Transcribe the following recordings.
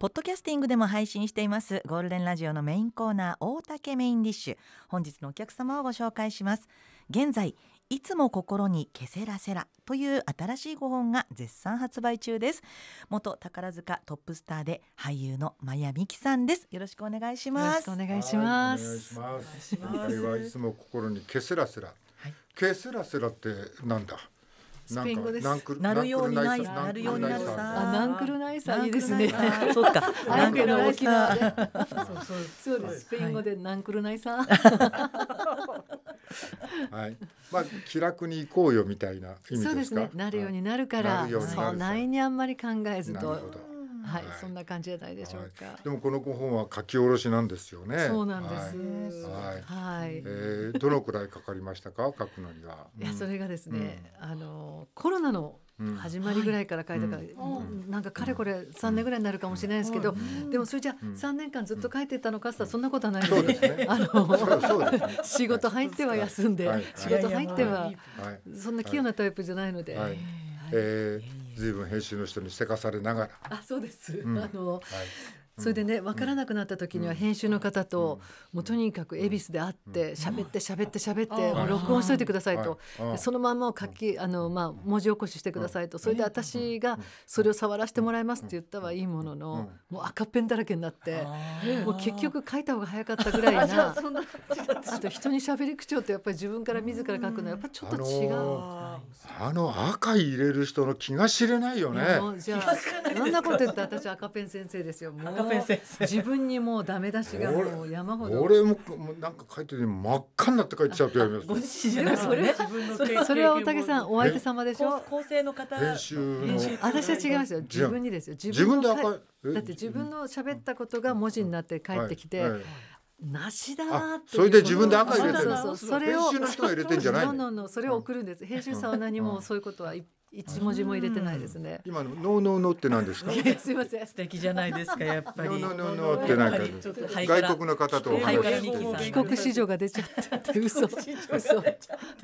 ポッドキャスティングでも配信していますゴールデンラジオのメインコーナー大竹メインディッシュ本日のお客様をご紹介します現在いつも心にケセラセラという新しいご本が絶賛発売中です元宝塚トップスターで俳優のマヤ美キさんですよろしくお願いしますお願いしますお願いします我々はいつも心にケセラセラ、はい、ケセラセラってなんだスペイン語です。なるようにないなるようになるさ。ナンクルナイサーいいですね。そうか。ナンクルナイサー。そうです。スペイン語でナンクルナイサー。はい。まあ気楽に行こうよみたいな意味ですか。そうですね。なるようになるから、そうないにあんまり考えずとはい、そんな感じじゃないでしょうか、でもこの本は書き下ろしなんですよねそうなんです、はい、えー、どのくらいかかりましたか 書くのには。いやそれがですね、あのコロナの始まりぐらいから書いたから、うんなんかかれこれ3年ぐらいになるかもしれないですけど、でもそれじゃあ3年間ずっと書いてたのかさてそんなことはないのでねあの仕事入っては休んで、仕事入っては、そんな器用なタイプじゃないので。はいえ随分編集の人にせかされながらあそうです、うん、あの、はいそれでね分からなくなった時には編集の方と、もうとにかく恵比寿で会って喋って喋って喋ってもう録音しといてくださいと、そのまんまを書きあの、まあ、文字起こししてくださいとそれで私がそれを触らせてもらいますって言ったはいいものの、もう赤ペンだらけになって、もう結局書いた方が早かったぐらいなあと人に喋り口調ってやっぱり自分から自ら書くのはやっぱちょっと違う、あのー、赤入れる人の気が知れないよねじゃあそんなこと言った私赤ペン先生ですよもう自分にもうダメ出しがもう山ほど俺もなんか書いてて真っ赤になって書いちゃうとやめますご自身じゃなそれはそれは大竹さんお相手様でしょ構成の方編集の私は違いますよ自分にですよ自分で赤だって自分の喋ったことが文字になって帰ってきて、はいはいしだそれで自分で赤入れてるそうそうそれを編集の人が入れてんじゃないそれを送るんです編集さんは何もそういうことは一文字も入れてないですね。今のノーノーノーって何ですか。すみません。素敵じゃないですかやっぱり。ノーノーノーってなんか外国の方と帰国子女が出ちゃって嘘嘘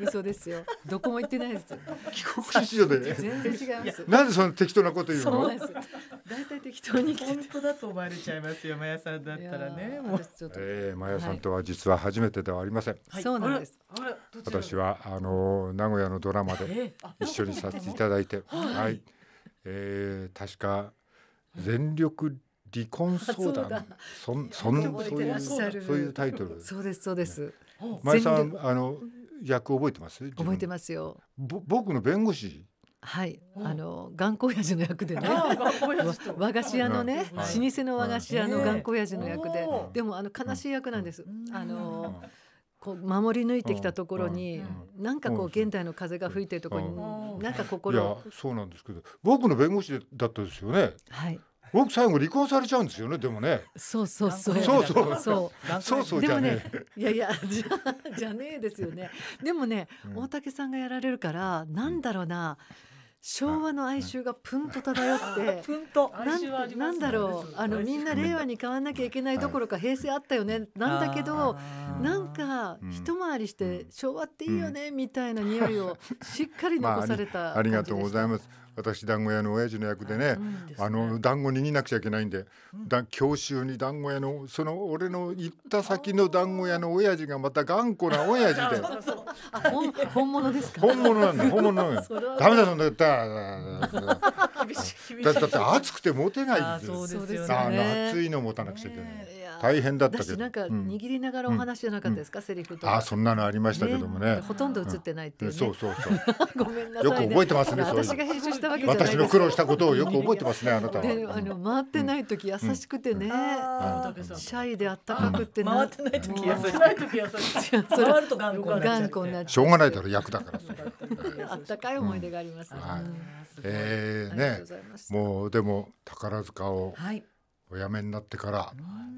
嘘ですよ。どこも行ってないです。帰国子女で全然違います。なんでその適当なこと言うの。大体適当に本当だと思われちゃいますよまやさんだったらね。ええまやさんとは実は初めてではありません。そうなんです。私はあの名古屋のドラマで一緒にさせいただいて、はい、えー、確か全力離婚相談そんそんそういうそういうタイトルそうですそうです、ね、前さんあの役覚えてます覚えてますよぼ僕の弁護士はい、あの頑固親父の役でね 和菓子屋のね、はい、老舗の和菓子屋の頑固親父の役で、はい、でもあの悲しい役なんです、うん、あのこう守り抜いてきたところに、なんかこう現代の風が吹いてるところになんか心いやそうなんですけど僕の弁護士だったですよねはい僕最後離婚されちゃうんですよねでもねそうそうそうそうそうそうそうそうでもねいやいやじゃ じゃねえですよねでもね、大竹さんがやられるからなんだろうな、うん昭和の哀愁がプンと漂って プンとなんだろうあのみんな令和に変わんなきゃいけないどころか平成あったよねなんだけどなんか一回りして昭和っていいよねみたいな匂いをしっかり残された ありがとうございます。私団子屋の親父の役でね、あの団子握らなくちゃいけないんで、だ教習に団子屋のその俺の行った先の団子屋の親父がまた頑固な親父で。本本物ですか。本物なんだ。本物なんだ。ダメだそんなだ。だって暑くて持てないんですよ。ですよね。暑いの持たなくちゃいけない。大変だったけど。なんか握りながらお話じゃなかったですか、セリフとか。あ、そんなのありましたけどもね。ほとんど映ってないっていう、そうそうそう。ごめんなさい、よく覚えてますね。私が編集したわけじゃない私の苦労したことをよく覚えてますねあなたは。であの回ってない時優しくてね、シャイであったかくて回ってない時優しくない時優し回ると頑固頑固なしょうがないだろ役だから。あったかい思い出があります。はい。ええねもうでも宝塚をお辞めになってから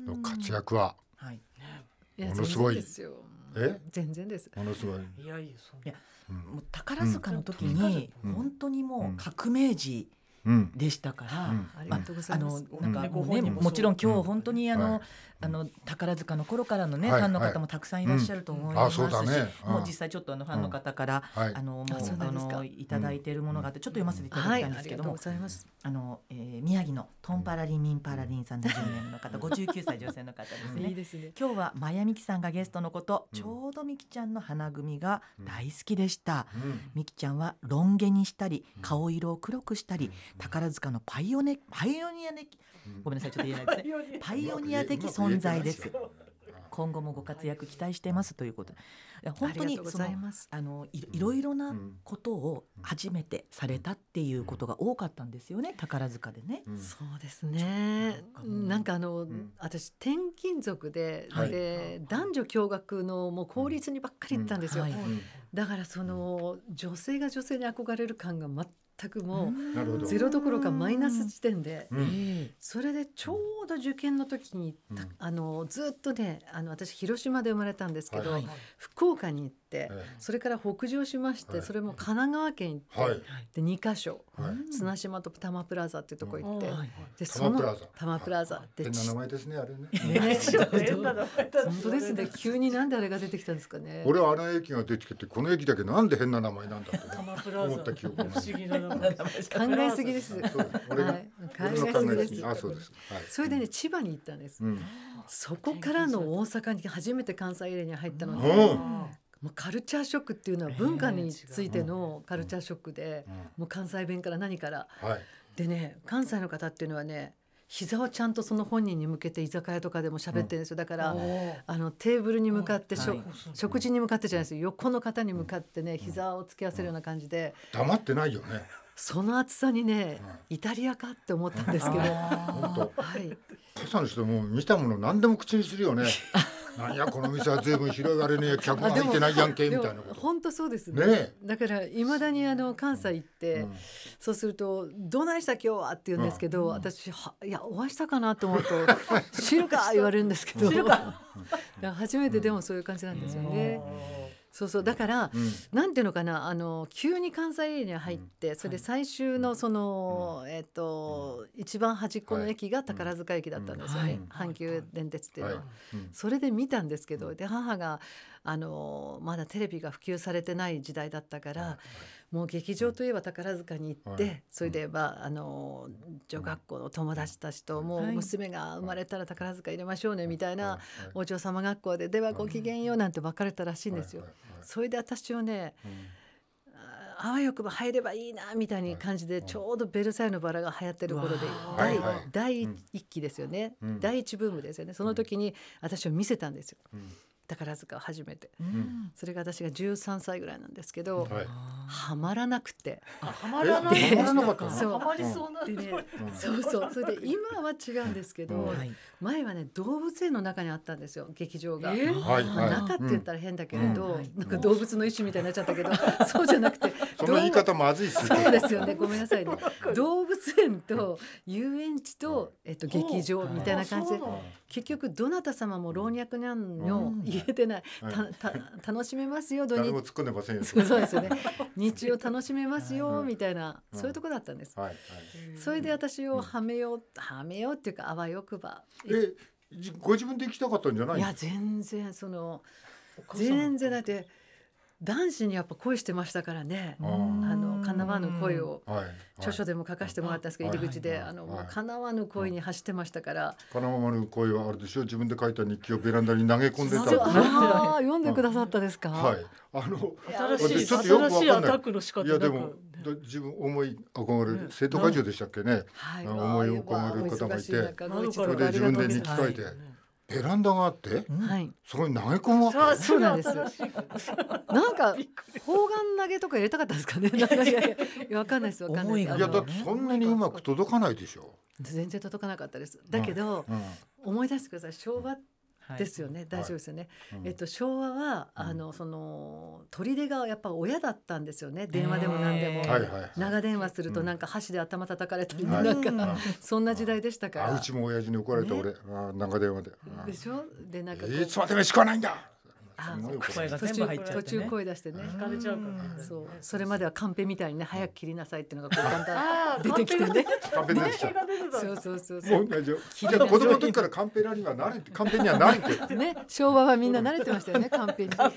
の活躍はものすごい。全然ですものすごいいやいやそんなもう宝塚の時に本当にもう革命児でしたから、あ、のなんかもね、もちろん今日本当にあの、あの宝塚の頃からのね、ファンの方もたくさんいらっしゃると思いますし、もう実際ちょっとあのファンの方から、あのもうあのいただいているものがあってちょっと読ませていただいたんですけども、あの、えー、宮城のトンパラリンミンパラリンさん70年の方、59 歳女性の方ですね。今日はまやみきさんがゲストのこと、ちょうどみきちゃんの花組が大好きでした。みきちゃんはロン毛にしたり、顔色を黒くしたり、宝塚のパイオネパイオニア的、ごめんなさいちょっと言えないですねパイオニア的存在です。今後もご活躍期待してますということで、はい、本当にそのあのいろいろなことを初めてされたっていうことが多かったんですよね、宝塚でね、うん、そうですねなんかあの、うん、私転勤族ではい、で男女共学のもう公立にばっかり行ったんですよ、だからその女性が女性に憧れる感が全くもうゼロどころかマイナス時点で、それでちょうど受験の時に、あのずっとねあの私広島で生まれたんですけど、福岡に行って。、それから北上しまして、それも神奈川県行って、で2箇所、はい、綱島と玉プラザっていうとこ行って、でその玉プラザって名前ですねあれね。本当ですね急になんであれが出てきたんですかね。俺はあの駅が出てきてこの駅だけなんで変な名前なんだと思った記憶が。考えすぎです。俺が考えすぎですあそうです。はい、それでね千葉に行ったんです。うん、そこからの大阪に初めて関西エリアに入ったので、もうカルチャーショックっていうのは文化についてのカルチャーショックで、もう関西弁から何から、はい、でね関西の方っていうのはね膝をちゃんとその本人に向けて居酒屋とかでも喋ってるんですよだから、あのテーブルに向かって食事に向かってじゃないですよ横の方に向かってね膝を突き合わせるような感じで、黙ってないよねその厚さにね、イタリアかって思ったんですけど、はい、朝の人も見たもの何でも口にするよね なんやこの店は随分広がれね客も入ってないやんけみたいな本当そうですね、ね、だからいまだにあの関西行って、うん、そうすると「どないした今日は?」って言うんですけど、うん、私いやお会いしたかなと思うと「知るか!」言われるんですけど 初めてでもそういう感じなんですよね。そうそうだから、うん、なんていうのかなあの急に関西エリアに入って、うん、それで最終のその、えっ、と、一番端っこの駅が宝塚駅だったんですよね、阪急電鉄っていうのは、はい、それで見たんですけど、で母があのまだテレビが普及されてない時代だったから、もう劇場といえば宝塚に行って、はい、それでまああの女学校の友達たちと、もう娘が生まれたら宝塚入れましょうねみたいな、お嬢様学校で「ではごきげんよう」なんて別れたらしいんですよ。それで私をね、あわよくば入ればいいなみたいな感じでちょうど「ベルサイユのバラ」が流行ってる頃で第,、第1期ですよね、第1ブームですよねその時に私を見せたんですよ。宝塚を初めて、うん、それが私が13歳ぐらいなんですけど、ははまらなくてはまらなくてはまりそうな、ねうねそうそうそれで今は違うんですけど、うん、前はね動物園の中にあったんですよ劇場が、えーまあ、中って言ったら変だけれど、なんか動物の一種みたいになっちゃったけど、そうじゃなくて その言い方まずいですね。そうですよね。ごめんなさいね。動物園と遊園地と、えっと劇場みたいな感じで、結局どなた様も老若男女言えてない。たた楽しめますよ土日。そうですよね。日曜楽しめますよみたいな、そういうとこだったんです。それで私をはめよう、はめようっていうかあわよくば。え、ご自分で行きたかったんじゃない？いや全然その全然だって。男子にやっぱ恋してましたからね。あの叶わぬ恋を著書でも書かせてもらったんですけど、入り口で、あの、もう叶わぬ恋に走ってましたから。叶わぬ恋はあるでしょ自分で書いた日記をベランダに投げ込んでた。読んでくださったですか。はい。あの、新しい、新しいアタックの仕方。いや、でも。自分思い憧れる生徒会長でしたっけね、思い憧れる方がいてそれで自分で日記書いて、ベランダがあって、はい、そこに投げ込むわそうなんです。なんか砲丸投げとか入れたかったんですかね。わかんないですわかんないいやだってそんなにうまく届かないでしょ。う全然届かなかったです。だけど、思い出してください。昭和っですよね、大丈夫ですよね、えっと、昭和はあのその砦がやっぱ親だったんですよね電話でも何でも、長電話するとなんか箸で頭叩かれたり、なんか、そんな時代でしたからうちも親父に怒られた俺、ね、長電話で、でしょでなんか、いつまで飯食わないんだ声が全部入っちゃって、ね、途中声出してね聞かれちゃうからそうそれまではカンペみたいにね早く切りなさいっていうのがこうだんだん出てきてねカンペ出てきちそうそうそうそう大丈夫じゃ子供の時からカンペラには慣れてカンペには慣れてね昭和はみんな慣れてましたよねカンペに 出た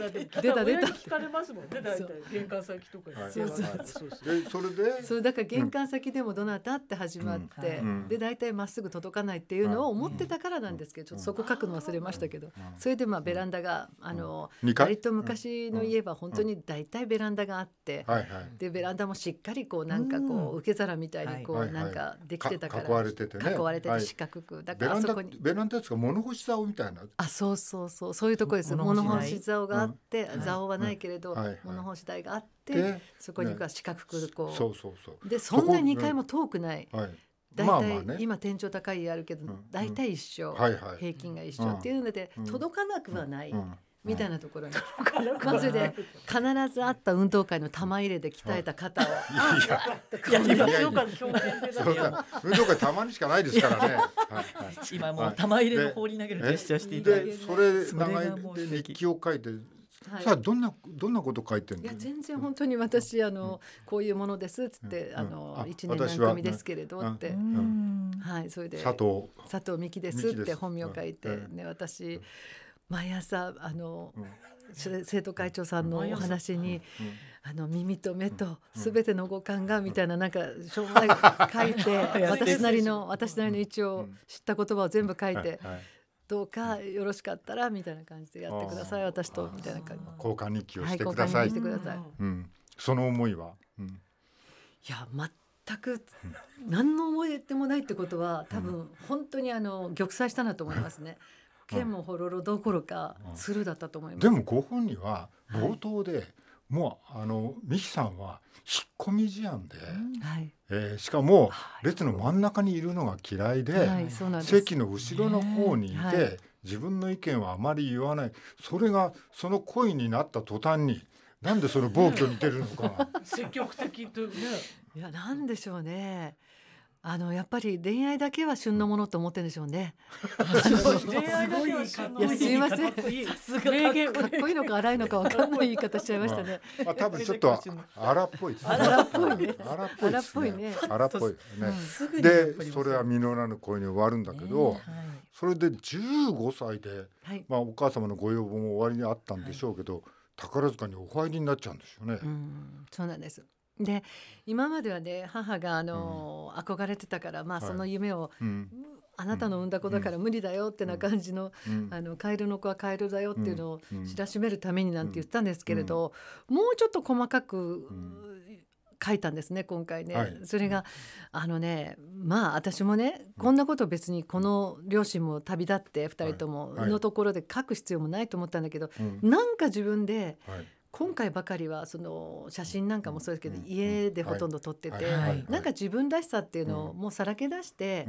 出た聞かれますもんね大体玄関先とかそうそうそうそれでそれだから玄関先でもどなたって始まってで大体まっすぐ届かないっていうのを思ってたからなんですけどちょっとそこ書くの忘れましたけどそれでまあベランダがあのの割と昔の家は本当に大体ベランダがあって、うんでベランダもしっかりこうなんかこう受け皿みたいにこうなんかできてたから、囲われててね囲われてて四角く、だからあそこにベランダですか物干し竿みたいなあそうそうそうそういうとこです物干し竿があって、竿はないけれど、物干し台があって、そこに四角くこう,、そうそうそうでそんな2階も遠くない。はい大体、今天井高い家あるけど、大体一緒、平均が一緒っていうので、届かなくはない。みたいなところに、まずで必ずあった運動会の玉入れで鍛えた肩を、い、や運動会たまにしかないですからね、今もう玉入れの放り投げるでそれ名前で日記を書いてはい、さあどんなどんなこと書いてるいや全然本当に私あの、こういうものですっつって、あの一、年何組ですけれどって、はいそれで佐藤佐藤美希ですって本名書いて、ね私、毎朝あの、生徒会長さんのお話に、あの耳と目と全ての五感がみたいななんか書いて 私なりの私なりの一応知った言葉を全部書いて。どうかよろしかったらみたいな感じでやってください私とみたいな感じ交換日記をしてください、その思いは、いや全く何の思い出もないってことは多分本当にあの玉砕したなと思いますね剣もほろろどころか鶴だったと思います、でもご本人は冒頭で、もうあの美樹さんは引っ込み思案で、はい、えしかも列の真ん中にいるのが嫌いで席の後ろの方にいて、自分の意見はあまり言わないそれがその恋になった途端になんでその暴挙に出るのか 積極的というねいやなんでしょうねあのやっぱり恋愛だけは旬のものと思ってんでしょうね。恋愛だけは旬のもの。すみません。すかっこいいのか荒いのかわかんない言い方しちゃいましたね。まあ多分ちょっと荒っぽい。荒っぽいね。荒っぽいね。荒っぽいね。でそれは実らぬ恋に終わるんだけど、それで十五歳でまあお母様のご要望も終わりにあったんでしょうけど、宝塚にお入りになっちゃうんですよね。そうなんです。で今まではね母があの、うん、憧れてたから、まあ、その夢を、はいうん、あなたの産んだ子だから無理だよってな感じの,、あのカエルの子はカエルだよっていうのを知らしめるためになんて言ったんですけれど、もうちょっと細かく、書いたんですね今回ね、はい、それが、あのねまあ私もねこんなこと別にこの両親も旅立って2人とものところで書く必要もないと思ったんだけど、はいい、なんか自分で、今回ばかりはその写真なんかもそうですけど、家でほとんど撮ってて、なんか自分らしさっていうのをもうさらけ出して、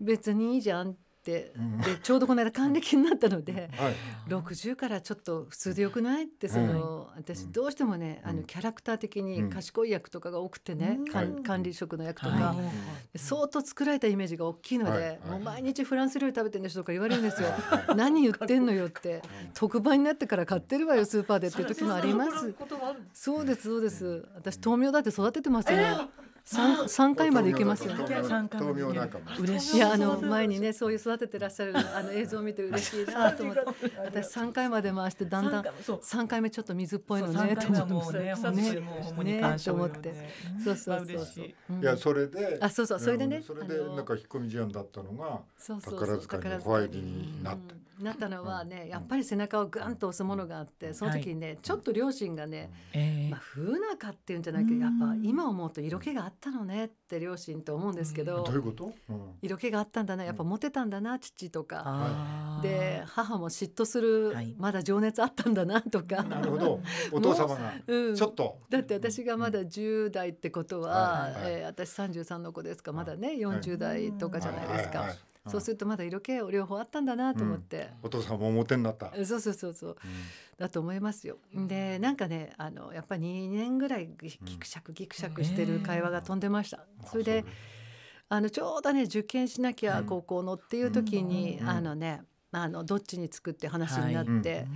別にいいじゃんって。、うん、でちょうどこの間還暦になったので、はい、60からちょっと普通でよくないってその、私どうしてもねあのキャラクター的に賢い役とかが多くてね、管理職の役とか、相当作られたイメージが大きいので、もう毎日フランス料理食べてんでしょとか言われるんですよ。何言ってんのよって特売になってから買ってるわよスーパーでっていう時もあります。そうですそうです。私豆苗だって育ててますよ。三三回まで行けますよね。三回。豆苗なかも。嬉しい。いやあの前にねそういう育ててらっしゃるあの映像を見て嬉しいなと思って。私三回まで回してだんだん三回目ちょっと水っぽいのねと思って。ねねと思って。そうそうそうそう。いやそれで。あそうそうそれでね。それでなんか引っ込み思案だったのが宝塚にホワイトになった。なったのはねやっぱり背中をぐんと押すものがあってその時にねちょっと両親がねまあ風仲っていうんじゃないけどやっぱ今思うと色気があって。ったのねって両親と思うんですけど、どういうこと、うん、色気があったんだなやっぱモテたんだな、父とか、で母も嫉妬する、はい、まだ情熱あったんだなとかなるほど お父様が、うん、ちょっとだって私がまだ10代ってことは、え私33の子ですかまだね40代とかじゃないですか。そうするとまだ色気両方あったんだなと思って、うん、お父さんも表になったそうそうそうそう、うん、だと思いますよでなんかねあのやっぱり2年ぐらいぎくしゃくぎくしゃくしてる会話が飛んでました、それであのちょうどね受験しなきゃ高校のっていう時に、あのねあのどっちにつくって話になって。はい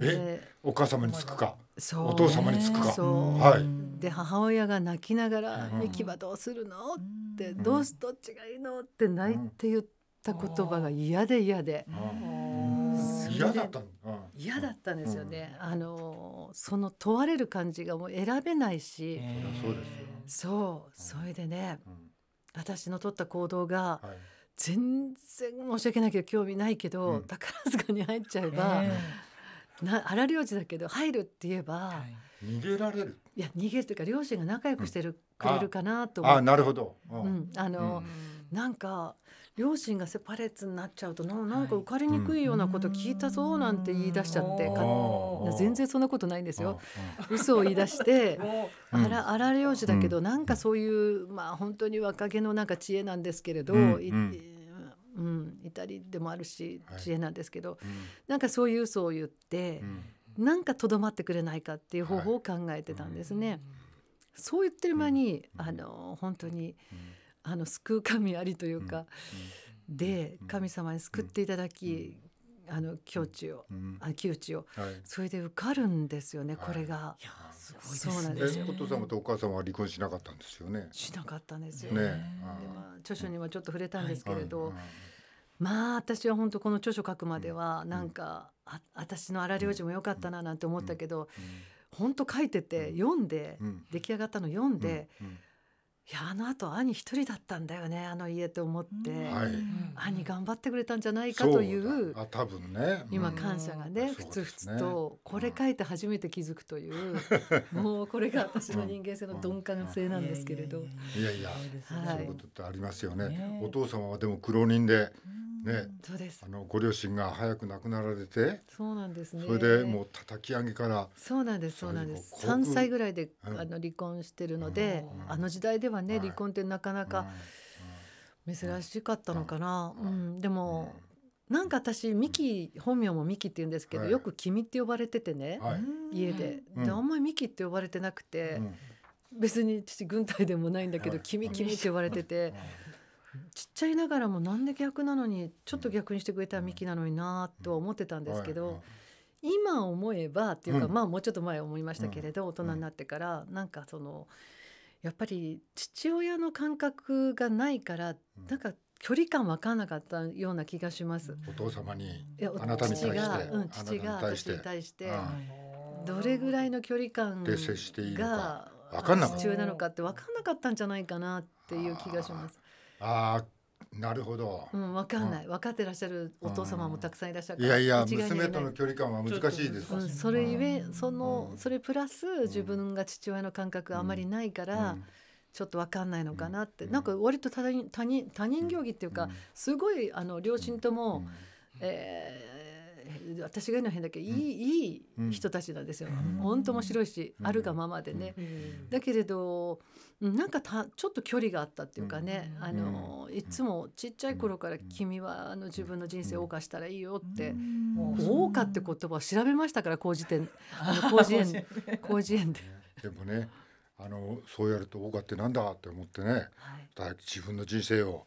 えお母様につくか、お父様につくか、はい、で母親が泣きながら「ミキはどうするの?」って「どうすどっちがいいの?」って泣いて言った言葉が嫌で嫌で。嫌だった嫌だったんですよね、あのその問われる感じがもう選べないしそうそれでね、私の取った行動が、全然申し訳ないけど興味ないけど、宝塚に入っちゃえば、な荒領事だけど入るって言えば、はい、逃げられるいや逃げるというか両親が仲良くしてる、うん、くれるかなと思ってあなるほど、うん、うん、あの、うん、なんか両親がセパレッツになっちゃうとなんか受かりにくいようなこと聞いたぞなんて言い出しちゃって、はい、全然そんなことないんですよ嘘を言い出して荒漁師だけどなんかそういうまあ本当に若気のなんか知恵なんですけれど、うんうん、いたりでもあるし、知恵なんですけど、うん、なんかそういうそう言って、うん、なんかとどまってくれないかっていう方法を考えてたんですね。はいうん、そう言ってる間に、あの本当に、あの救う神ありというか、で神様に救っていただき、あの境地を、あ窮地を、はい、それで受かるんですよねこれが。すごいですね。お父様とお母様は離婚しなかったんですよね。しなかったんですよね。ねまあ、著書にはちょっと触れたんですけれど、まあ私は本当この著書書くまではなんか、あ私の荒療治も良かったななんて思ったけど、本当書いてて読んで、出来上がったの読んで。うんいやあの後兄一人だったんだよねあの家と思って、はい、兄頑張ってくれたんじゃないかというあ多分ね、今感謝がね、ふつふつとこれ書いて初めて気づくという、もうこれが私の人間性の鈍感性なんですけれど、いやいやそういうことってありますよねお父様はでも苦労人で、ね、そうですあのご両親が早く亡くなられてそうなんですねそれでもう叩き上げからそうなんですそうなんです3歳ぐらいで、あの離婚してるので、あの時代ではね、離婚ってなかなか珍しかったのかな、うんでも、なんか私ミキ本名もミキって言うんですけど、よく「君」って呼ばれててね、家で,、であんまりミキって呼ばれてなくて、別に父軍隊でもないんだけど「君君」って呼ばれてて。ちっちゃいながらもなんで逆なのにちょっと逆にしてくれたミキなのになとは思ってたんですけど、今思えばっていうか、まあもうちょっと前思いましたけれど、大人になってからなんかそのやっぱり父親の感覚がないからなんか距離感分かんなかったような気がします。お父様にあなたに対して、うん、父が私に対して、どれぐらいの距離感が必要なのかって分かんなかったんじゃないかなっていう気がします。あなるほど。うん、わかんない、分かってらっしゃるお父様もたくさんいらっしゃるかいやいや、娘との距離感は難しいです。うん、それゆえ、その、それプラス、自分が父親の感覚あまりないから。ちょっと分かんないのかなって、うなんか割と他人他人他人行儀っていうか、すごいあの両親とも、え私が言うのは変だけど、いいいい人たちなんですよ、本当面白いし、あるがままでね、だけれどなんかたちょっと距離があったっていうかね、あのいつもちっちゃい頃から「君はあの自分の人生を謳歌したらいいよ」って「謳歌」って言葉を調べましたから広辞広辞苑 広辞苑で。でもねあのそうやると謳歌ってなんだって思ってね、はい、自分の人生を好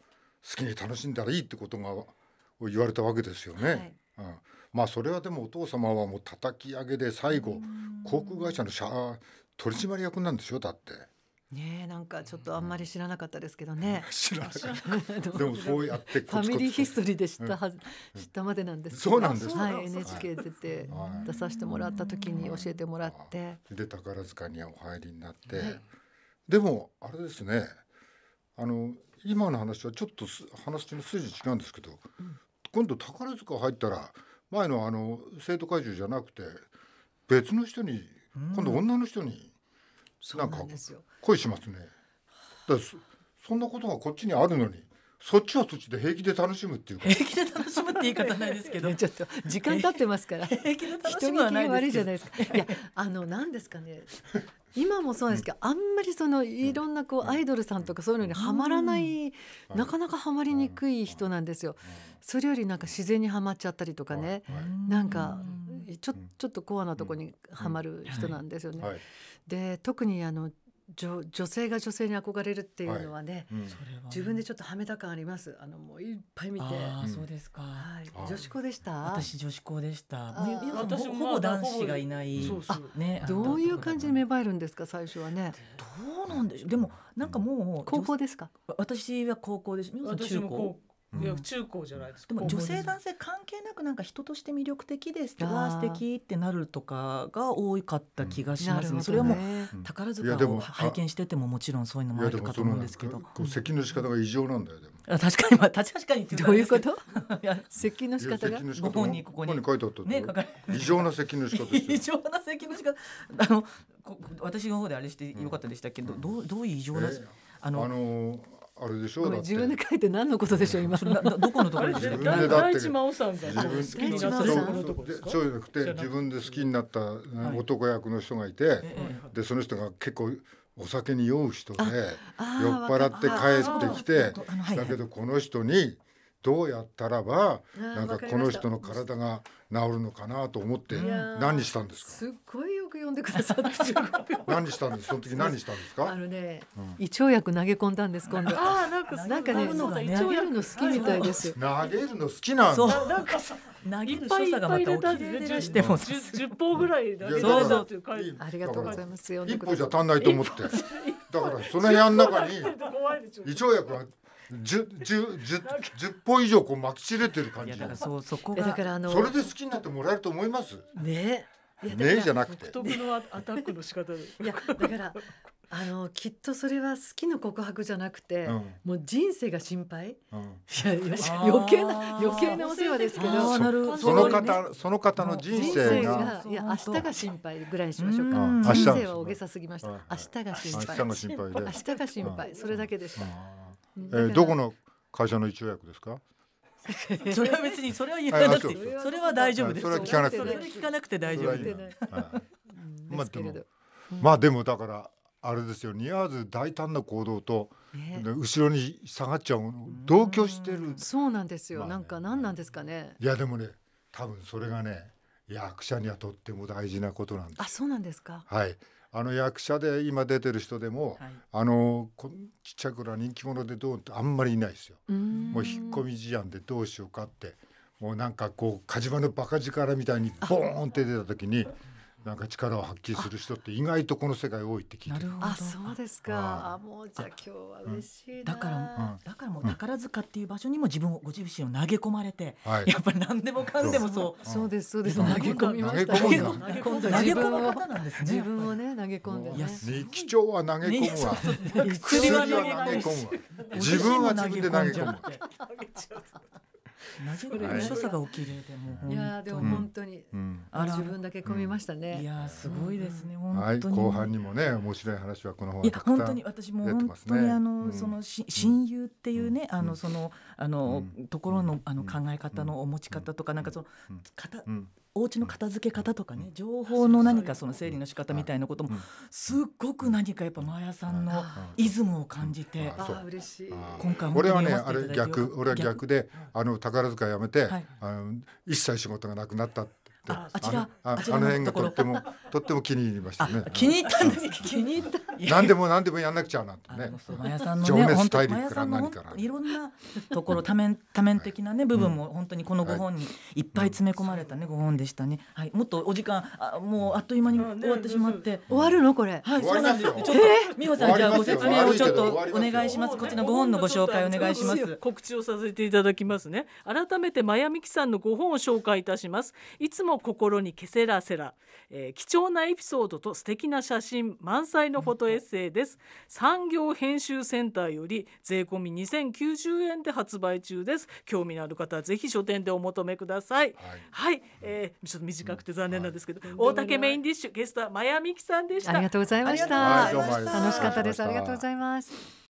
きに楽しんだらいいってことが言われたわけですよね。はい、うんまあそれはでもお父様はもう叩き上げで最後航空会社の社取締役なんでしょだって。ねえなんかちょっとあんまり知らなかったですけどね。知らなかった。でもそうやってファミリーヒストリーで知ったはず、知ったまでなんですそうなんです。はい NHK 出て出させてもらった時に教えてもらって。で宝塚にお入りになって、でもあれですね。あの今の話はちょっと話の筋違うんですけど、今度宝塚入ったら前のあの生徒会長じゃなくて別の人に、今度女の人になんか恋しますね。そんそんなことがこっちにあるのにそっちはそっちで平気で楽しむっていう平気で楽しむって言い方ないですけどちょっと時間経ってますから 平気で楽しむはない悪いじゃないですか いやあの何ですかね今もそうですけど、あんまりそのいろんなこうアイドルさんとかそういうのにはまらない、なかなかはまりにくい人なんですよ。それよりなんか自然にはまっちゃったりとかね、なんかちょちょっとコアなとこにはまる人なんですよね。で特にあの女女性が女性に憧れるっていうのはね、はいうん、自分でちょっとはめた感ありますあのもういっぱい見てそうですか、はい、女子校でした私女子校でした私ほぼ男子がいないそうね、どういう感じに芽生えるんですか最初はねどうなんでしょうでもなんかもう高校ですか私は高校です私も高いや中高じゃないですか、でも女性男性関係なくなんか人として魅力的ですって素敵ってなるとかが多かった気がしますね,、それはもう宝塚を拝見しててももちろんそういうのもあるかと思うんですけど咳の仕方が異常なんだよでも確かに、まあ、確かにどういうこと いや咳の仕方がここにここに書いてあったね異常な咳の仕方異常な咳の仕方あのこ私の方であれしてよかったでしたけど、うん、どうどういう異常な、あの、あのーあれでしょう自分で書いて何のことでしょう今 どこのところ自分でだって自分好きそうじゃなくて自分で好きになった男役の人がいてでその人が結構お酒に酔う人で酔っ払って帰ってきてだけどこの人にどうやったらばなんかこの人の体が治るのかなと思って何したんですか。すっごいよく読んでくださって。何したんですその時何したんですか。あのね、胃腸薬投げ込んだんです今度。ああなんかなんかね胃腸薬の好きみたいです。投げるの好きなんだ。なんかさ投げっぱいがまたおきれしても十本ぐらい投げたというありがとうございます。一歩じゃ足んないと思って。だからその部屋の中に胃腸薬は。10本以上こうまき散れてる感じだからそそこだからあのそれで好きになってもらえると思いますねねじゃなくて独特のアタックの仕方でいやだからあのきっとそれは好きの告白じゃなくて、うん、もう人生が心配、うん、いや余計な余計なお世話ですけどその方、ね、その方の人生がいや明日が心配ぐらいにしましょうか人生は大げさすぎました、明日が心配明日が心配それだけでした、えー、どこの会社の一応役ですか それは別にそれは言わなくてそれは大丈夫ですそれは聞かなくて聞かなくて大丈夫ですまあでも、うん、まあでもだからあれですよ似合わず大胆な行動と、ね、後ろに下がっちゃう同居してるそうなんですよ、まあね、なんか何なんですかねいやでもね多分それがね役者にはとっても大事なことなんですあそうなんですかはいあの役者で今出てる人でも、はい、あのちっちゃくらは人気者でどうってあんまりいないですよ。もう引っ込み思案でどうしようかってもうなんかこう火事場のバカ力みたいにボーンって出た時に。なんか力を発揮する人って意外とこの世界多いって聞いてるあそうですかあもうじゃあ今日は嬉しい、うだから、だからもう宝塚っていう場所にも自分をご自身を投げ込まれて、やっぱり何でもかんでもそうそうですそうです投げ込みました投げ込ん投げ込む方なんですね自分をね投げ込んでね日記は投げ込むわ薬は投げ込むわ自分は自分で投げ込む謎の所作が起きるでもいやでも本当に、自分だけ込みましたね、いやすごいですね、はい後半にもね面白い話はこの本いや本当に私も本当にあの、そのし親友っていうね、あのそのあの、ところのあの考え方のお持ち方とかなんかその、うん、お家の片付け方とかね情報の何かその整理の仕方みたいなこともすっごく何かやっぱマヤさんのイズムを感じて嬉し今回俺はねあれ逆俺は逆であの宝塚辞めて、はい、あの一切仕事がなくなったってああちらああちらの辺がとってもとっても気に入りましたね気に入ったんです気に入った 何でも何でもやんなくちゃなんてねマヤさんのね本当マヤさんのいろんなところ 多面多面的なね部分も本当にこのご本にいっぱい詰め込まれたねご本でしたねはいもっとお時間あもうあっという間に終わってしまって終わるのこれはいそうなんですちょっと美穂さんじゃあご説明をちょっとお願いしますこちらご本のご紹介お願いします告知をさせていただきますね改めてマヤミキさんのご本を紹介いたしますいつも心にけせらせら、えー、貴重なエピソードと素敵な写真満載のフォトエッセイです産業編集センターより税込み2090円で発売中です興味のある方はぜひ書店でお求めくださいはい、はい、えー、ちょっと短くて残念なんですけど、はい、大竹メインディッシュゲストはまやみきさんでしたありがとうございました楽しかったですありがとうございます